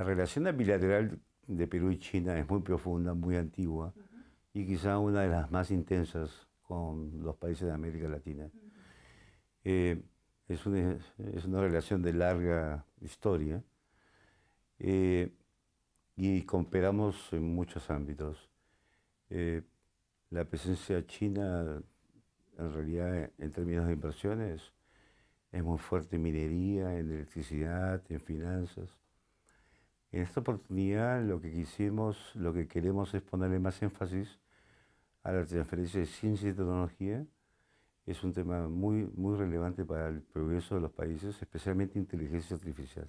La relación bilateral de Perú y China es muy profunda, muy antigua y quizá una de las más intensas con los países de América Latina. Eh, es, una, relación de larga historia eh, y cooperamos en muchos ámbitos. Eh, la presencia china, en realidad, en términos de inversiones, es muy fuerte en minería, en electricidad, en finanzas. En esta oportunidad lo que quisimos, lo que queremos es ponerle más énfasis a la transferencia de ciencia y tecnología. Es un tema muy, muy relevante para el progreso de los países, especialmente inteligencia artificial.